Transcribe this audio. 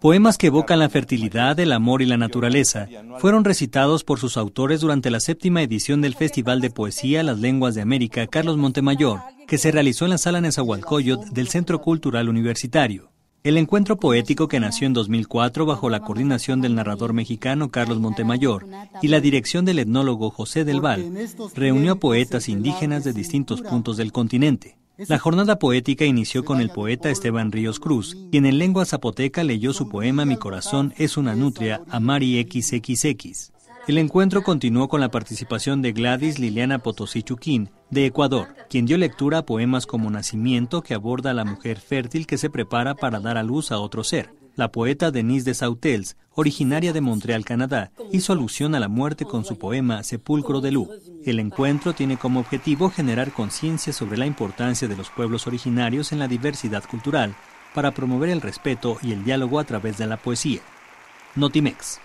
Poemas que evocan la fertilidad, el amor y la naturaleza fueron recitados por sus autores durante la séptima edición del Festival de Poesía Las Lenguas de América Carlos Montemayor, que se realizó en la sala Nezahualcóyotl del Centro Cultural Universitario. El encuentro poético que nació en 2004 bajo la coordinación del narrador mexicano Carlos Montemayor y la dirección del etnólogo José del Val reunió a poetas indígenas de distintos puntos del continente. La jornada poética inició con el poeta Esteban Ríos Cruz, quien en lengua zapoteca leyó su poema Mi corazón es una nutria a Mari XXX. El encuentro continuó con la participación de Gladys Liliana Potosí Chuquín, de Ecuador, quien dio lectura a poemas como Nacimiento, que aborda a la mujer fértil que se prepara para dar a luz a otro ser. La poeta Denise de Sautels, originaria de Montreal, Canadá, hizo alusión a la muerte con su poema Sepulcro de Lu. El encuentro tiene como objetivo generar conciencia sobre la importancia de los pueblos originarios en la diversidad cultural para promover el respeto y el diálogo a través de la poesía. Notimex.